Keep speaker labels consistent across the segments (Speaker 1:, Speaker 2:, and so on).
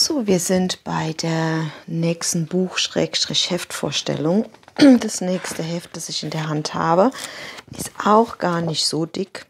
Speaker 1: So, wir sind bei der nächsten Buch-Heftvorstellung. Das nächste Heft, das ich in der Hand habe, ist auch gar nicht so dick.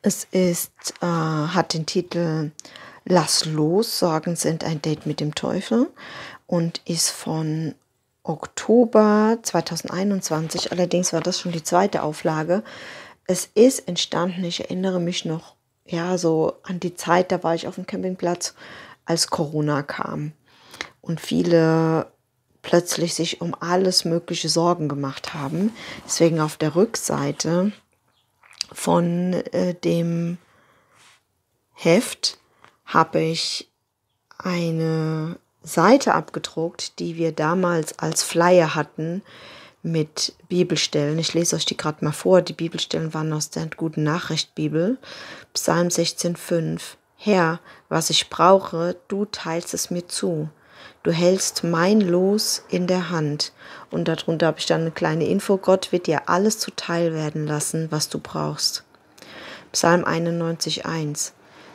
Speaker 1: Es ist, äh, hat den Titel Lass los, Sorgen sind ein Date mit dem Teufel und ist von Oktober 2021. Allerdings war das schon die zweite Auflage. Es ist entstanden, ich erinnere mich noch, ja, so an die Zeit, da war ich auf dem Campingplatz als Corona kam und viele plötzlich sich um alles mögliche Sorgen gemacht haben. Deswegen auf der Rückseite von äh, dem Heft habe ich eine Seite abgedruckt, die wir damals als Flyer hatten mit Bibelstellen. Ich lese euch die gerade mal vor. Die Bibelstellen waren aus der Guten Nachricht Bibel, Psalm 16,5. Herr, was ich brauche, du teilst es mir zu. Du hältst mein Los in der Hand. Und darunter habe ich dann eine kleine Info. Gott wird dir alles zuteil werden lassen, was du brauchst. Psalm 91,1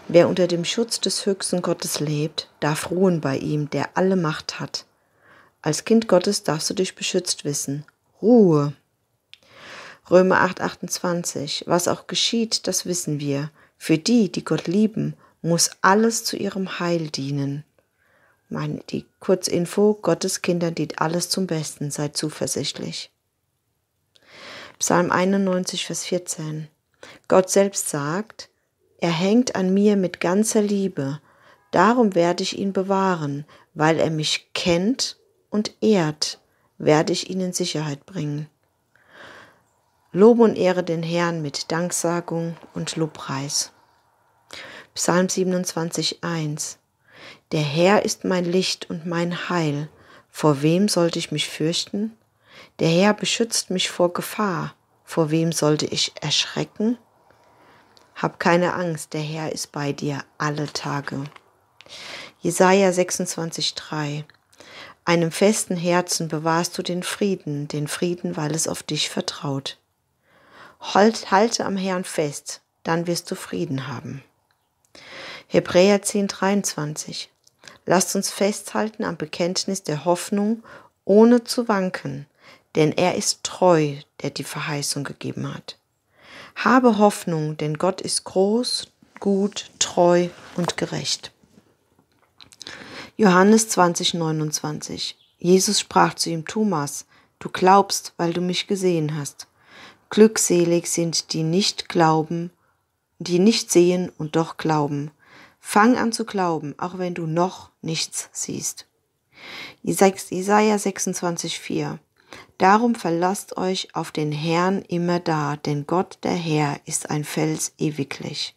Speaker 1: Wer unter dem Schutz des höchsten Gottes lebt, darf ruhen bei ihm, der alle Macht hat. Als Kind Gottes darfst du dich beschützt wissen. Ruhe. Römer 8,28 Was auch geschieht, das wissen wir. Für die, die Gott lieben muss alles zu ihrem Heil dienen. Meine, die Kurzinfo, Gottes Kindern dient alles zum Besten, sei zuversichtlich. Psalm 91, Vers 14. Gott selbst sagt, er hängt an mir mit ganzer Liebe, darum werde ich ihn bewahren, weil er mich kennt und ehrt, werde ich ihn in Sicherheit bringen. Lobe und ehre den Herrn mit Danksagung und Lobpreis. Psalm 27, 1. Der Herr ist mein Licht und mein Heil. Vor wem sollte ich mich fürchten? Der Herr beschützt mich vor Gefahr. Vor wem sollte ich erschrecken? Hab keine Angst, der Herr ist bei dir alle Tage. Jesaja 26,3 Einem festen Herzen bewahrst du den Frieden, den Frieden, weil es auf dich vertraut. Halt, halte am Herrn fest, dann wirst du Frieden haben. Hebräer 10:23. Lasst uns festhalten am Bekenntnis der Hoffnung, ohne zu wanken, denn er ist treu, der die Verheißung gegeben hat. Habe Hoffnung, denn Gott ist groß, gut, treu und gerecht. Johannes 20:29. Jesus sprach zu ihm, Thomas, du glaubst, weil du mich gesehen hast. Glückselig sind die nicht glauben, die nicht sehen und doch glauben. Fang an zu glauben, auch wenn du noch nichts siehst. Jesaja 26,4 Darum verlasst euch auf den Herrn immer da, denn Gott der Herr ist ein Fels ewiglich.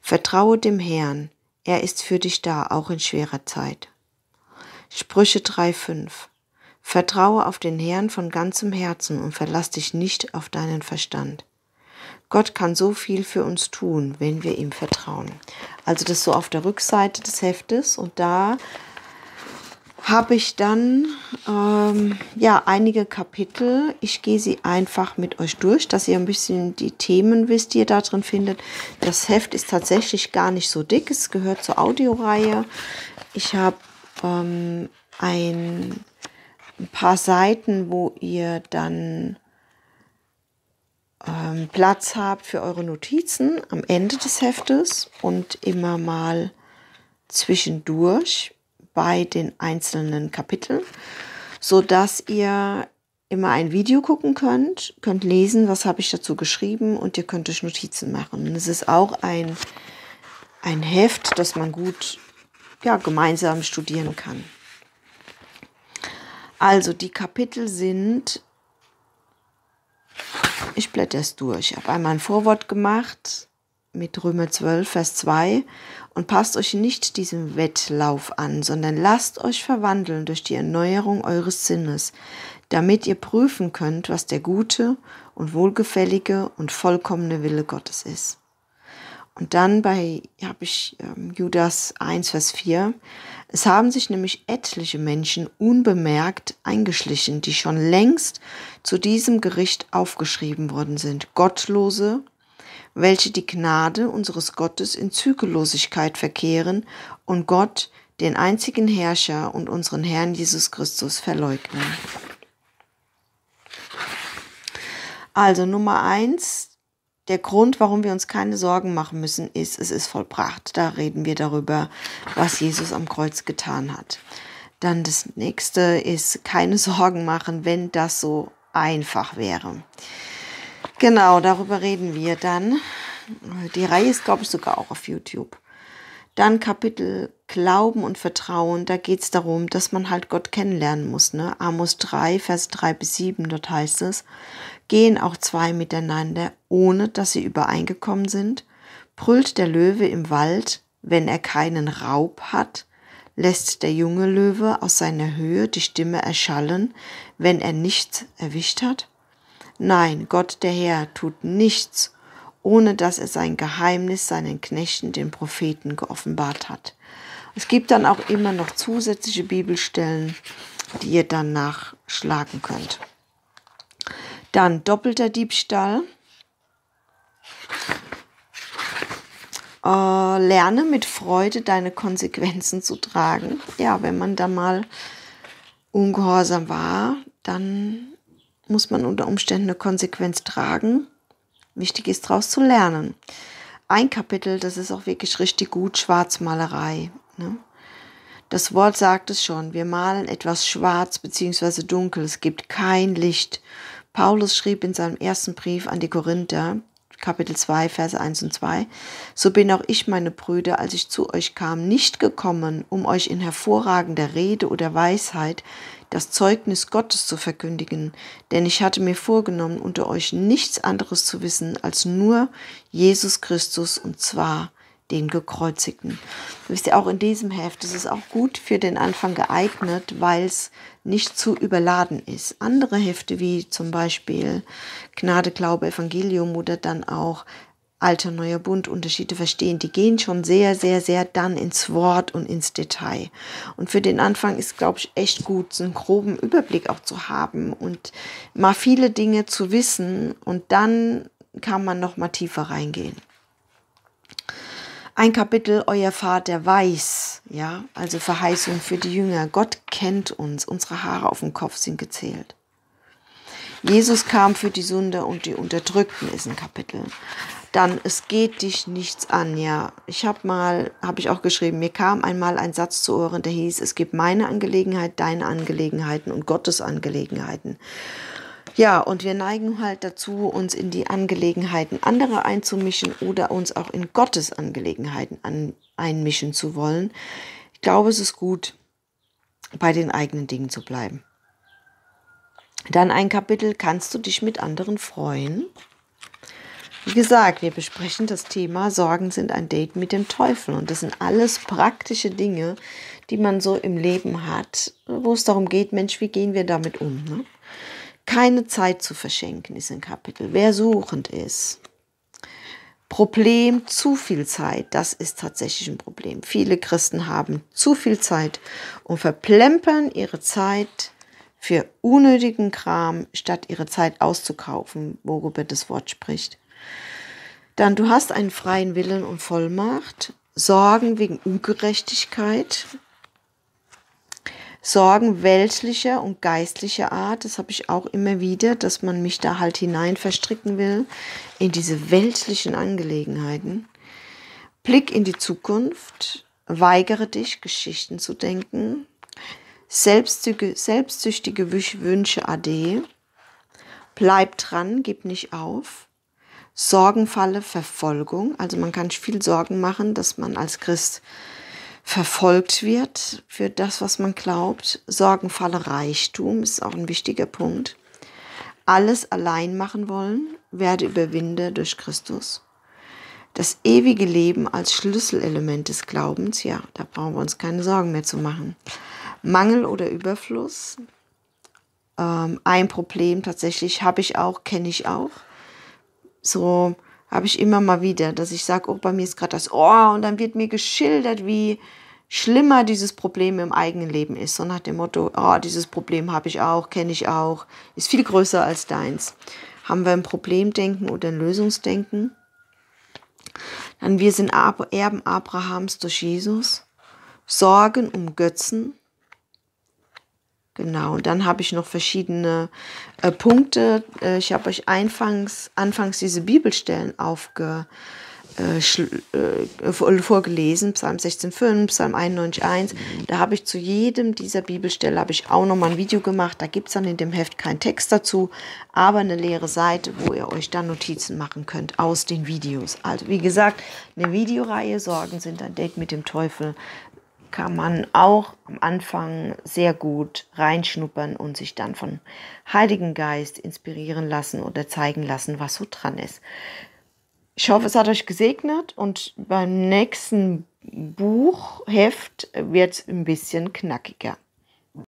Speaker 1: Vertraue dem Herrn, er ist für dich da, auch in schwerer Zeit. Sprüche 3,5 Vertraue auf den Herrn von ganzem Herzen und verlass dich nicht auf deinen Verstand. Gott kann so viel für uns tun, wenn wir ihm vertrauen. Also das so auf der Rückseite des Heftes und da habe ich dann ähm, ja einige Kapitel. Ich gehe sie einfach mit euch durch, dass ihr ein bisschen die Themen wisst, die ihr da drin findet. Das Heft ist tatsächlich gar nicht so dick. Es gehört zur Audioreihe. Ich habe ähm, ein, ein paar Seiten, wo ihr dann ähm, Platz habt für eure Notizen am Ende des Heftes und immer mal zwischendurch bei den einzelnen Kapiteln, so dass ihr immer ein Video gucken könnt, könnt lesen, was habe ich dazu geschrieben und ihr könnt euch Notizen machen. es ist auch ein, ein Heft, das man gut ja, gemeinsam studieren kann. Also die Kapitel sind ich blätter es durch. Ich habe einmal ein Vorwort gemacht mit Römer 12, Vers 2 und passt euch nicht diesem Wettlauf an, sondern lasst euch verwandeln durch die Erneuerung eures Sinnes, damit ihr prüfen könnt, was der gute und wohlgefällige und vollkommene Wille Gottes ist. Und dann bei, habe ich ähm, Judas 1, Vers 4. Es haben sich nämlich etliche Menschen unbemerkt eingeschlichen, die schon längst zu diesem Gericht aufgeschrieben worden sind. Gottlose, welche die Gnade unseres Gottes in Zügellosigkeit verkehren und Gott, den einzigen Herrscher und unseren Herrn Jesus Christus verleugnen. Also Nummer eins, der Grund, warum wir uns keine Sorgen machen müssen, ist, es ist vollbracht. Da reden wir darüber, was Jesus am Kreuz getan hat. Dann das nächste ist, keine Sorgen machen, wenn das so einfach wäre. Genau, darüber reden wir dann. Die Reihe ist, glaube ich, sogar auch auf YouTube. Dann Kapitel Glauben und Vertrauen. Da geht es darum, dass man halt Gott kennenlernen muss. Ne? Amos 3, Vers 3 bis 7, dort heißt es, Gehen auch zwei miteinander, ohne dass sie übereingekommen sind? Brüllt der Löwe im Wald, wenn er keinen Raub hat? Lässt der junge Löwe aus seiner Höhe die Stimme erschallen, wenn er nichts erwischt hat? Nein, Gott der Herr tut nichts, ohne dass er sein Geheimnis seinen Knechten, den Propheten, geoffenbart hat. Es gibt dann auch immer noch zusätzliche Bibelstellen, die ihr dann nachschlagen könnt. Dann doppelter Diebstahl. Äh, lerne mit Freude deine Konsequenzen zu tragen. Ja, wenn man da mal ungehorsam war, dann muss man unter Umständen eine Konsequenz tragen. Wichtig ist, daraus zu lernen. Ein Kapitel, das ist auch wirklich richtig gut, Schwarzmalerei. Ne? Das Wort sagt es schon, wir malen etwas schwarz bzw. dunkel, es gibt kein Licht. Paulus schrieb in seinem ersten Brief an die Korinther, Kapitel 2, Verse 1 und 2, so bin auch ich, meine Brüder, als ich zu euch kam, nicht gekommen, um euch in hervorragender Rede oder Weisheit das Zeugnis Gottes zu verkündigen, denn ich hatte mir vorgenommen, unter euch nichts anderes zu wissen als nur Jesus Christus und zwar den Gekreuzigten. Du wisst ja auch in diesem Heft, das ist auch gut für den Anfang geeignet, weil es nicht zu überladen ist. Andere Hefte wie zum Beispiel Gnade, Glaube, Evangelium oder dann auch Alter, Neuer Bund, Unterschiede verstehen, die gehen schon sehr, sehr, sehr dann ins Wort und ins Detail. Und für den Anfang ist, glaube ich, echt gut, einen groben Überblick auch zu haben und mal viele Dinge zu wissen und dann kann man noch mal tiefer reingehen. Ein Kapitel, Euer Vater weiß, ja, also Verheißung für die Jünger. Gott kennt uns. Unsere Haare auf dem Kopf sind gezählt. Jesus kam für die Sünder und die Unterdrückten ist ein Kapitel. Dann, es geht dich nichts an, ja. Ich habe mal, habe ich auch geschrieben, mir kam einmal ein Satz zu Ohren, der hieß, es gibt meine Angelegenheit, deine Angelegenheiten und Gottes Angelegenheiten. Ja, und wir neigen halt dazu, uns in die Angelegenheiten anderer einzumischen oder uns auch in Gottes Angelegenheiten an, einmischen zu wollen. Ich glaube, es ist gut, bei den eigenen Dingen zu bleiben. Dann ein Kapitel, kannst du dich mit anderen freuen? Wie gesagt, wir besprechen das Thema Sorgen sind ein Date mit dem Teufel. Und das sind alles praktische Dinge, die man so im Leben hat, wo es darum geht, Mensch, wie gehen wir damit um? Ne? Keine Zeit zu verschenken ist ein Kapitel. Wer suchend ist. Problem zu viel Zeit, das ist tatsächlich ein Problem. Viele Christen haben zu viel Zeit und verplempern ihre Zeit für unnötigen Kram, statt ihre Zeit auszukaufen, worüber das Wort spricht. Dann du hast einen freien Willen und Vollmacht, Sorgen wegen Ungerechtigkeit, Sorgen weltlicher und geistlicher Art, das habe ich auch immer wieder, dass man mich da halt hinein verstricken will in diese weltlichen Angelegenheiten. Blick in die Zukunft, weigere dich, Geschichten zu denken, selbstsüchtige, selbstsüchtige Wünsche ade, bleib dran, gib nicht auf, Sorgenfalle Verfolgung, also man kann viel Sorgen machen, dass man als Christ verfolgt wird für das, was man glaubt. Sorgenfalle Reichtum ist auch ein wichtiger Punkt. Alles allein machen wollen, werde Überwinder durch Christus. Das ewige Leben als Schlüsselelement des Glaubens, ja, da brauchen wir uns keine Sorgen mehr zu machen. Mangel oder Überfluss, ähm, ein Problem tatsächlich habe ich auch, kenne ich auch. So, habe ich immer mal wieder, dass ich sage, oh, bei mir ist gerade das Ohr und dann wird mir geschildert, wie schlimmer dieses Problem im eigenen Leben ist. So nach dem Motto, oh, dieses Problem habe ich auch, kenne ich auch, ist viel größer als deins. Haben wir ein Problemdenken oder ein Lösungsdenken? Dann wir sind Erben Abrahams durch Jesus, sorgen um Götzen, Genau, und dann habe ich noch verschiedene äh, Punkte. Äh, ich habe euch anfangs, anfangs diese Bibelstellen aufge, äh, äh vorgelesen, Psalm 16,5, Psalm 91,1. Da habe ich zu jedem dieser Bibelstelle habe ich auch nochmal ein Video gemacht. Da gibt es dann in dem Heft keinen Text dazu, aber eine leere Seite, wo ihr euch dann Notizen machen könnt aus den Videos. Also wie gesagt, eine Videoreihe Sorgen sind ein Date mit dem Teufel kann man auch am Anfang sehr gut reinschnuppern und sich dann von Heiligen Geist inspirieren lassen oder zeigen lassen, was so dran ist. Ich hoffe, es hat euch gesegnet und beim nächsten Buchheft wird es ein bisschen knackiger.